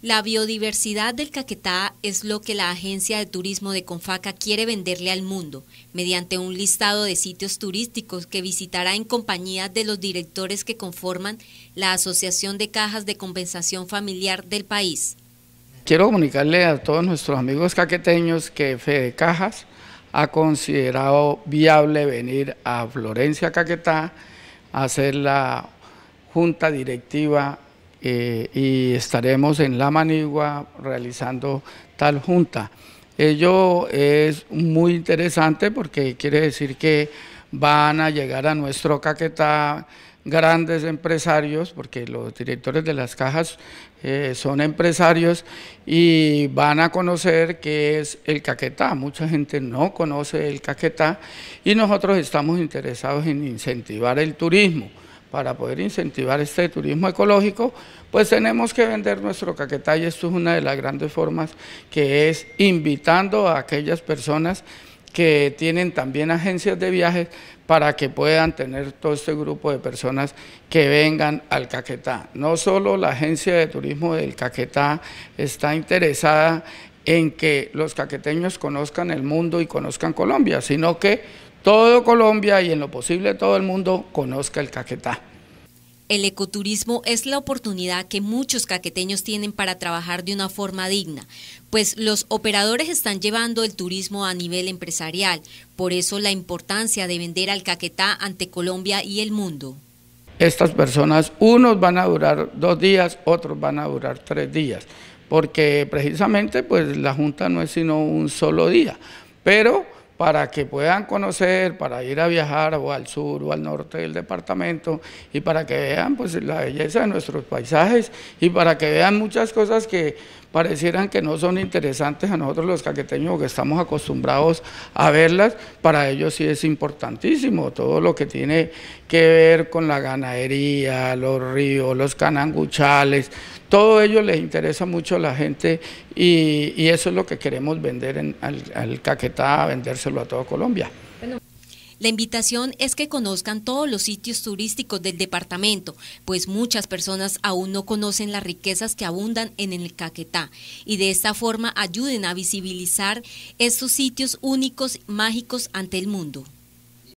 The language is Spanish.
La biodiversidad del Caquetá es lo que la agencia de turismo de Confaca quiere venderle al mundo, mediante un listado de sitios turísticos que visitará en compañía de los directores que conforman la Asociación de Cajas de Compensación Familiar del país. Quiero comunicarle a todos nuestros amigos caqueteños que Fede Cajas ha considerado viable venir a Florencia Caquetá a hacer la junta directiva eh, y estaremos en La Manigua realizando tal junta. Ello es muy interesante porque quiere decir que van a llegar a nuestro Caquetá grandes empresarios, porque los directores de las cajas eh, son empresarios y van a conocer qué es el caquetá. Mucha gente no conoce el caquetá y nosotros estamos interesados en incentivar el turismo para poder incentivar este turismo ecológico, pues tenemos que vender nuestro caquetá y esto es una de las grandes formas que es invitando a aquellas personas que tienen también agencias de viajes para que puedan tener todo este grupo de personas que vengan al Caquetá. No solo la agencia de turismo del Caquetá está interesada en que los caqueteños conozcan el mundo y conozcan Colombia, sino que todo Colombia y en lo posible todo el mundo conozca el caquetá. El ecoturismo es la oportunidad que muchos caqueteños tienen para trabajar de una forma digna, pues los operadores están llevando el turismo a nivel empresarial, por eso la importancia de vender al caquetá ante Colombia y el mundo. Estas personas, unos van a durar dos días, otros van a durar tres días, porque precisamente pues la Junta no es sino un solo día, pero para que puedan conocer, para ir a viajar o al sur o al norte del departamento y para que vean pues la belleza de nuestros paisajes y para que vean muchas cosas que parecieran que no son interesantes a nosotros los caqueteños que estamos acostumbrados a verlas, para ellos sí es importantísimo todo lo que tiene que ver con la ganadería, los ríos, los cananguchales, todo ello les interesa mucho a la gente y, eso es lo que queremos vender en, al, Caquetá, vendérselo a toda Colombia. La invitación es que conozcan todos los sitios turísticos del departamento, pues muchas personas aún no conocen las riquezas que abundan en el Caquetá y de esta forma ayuden a visibilizar estos sitios únicos, mágicos ante el mundo.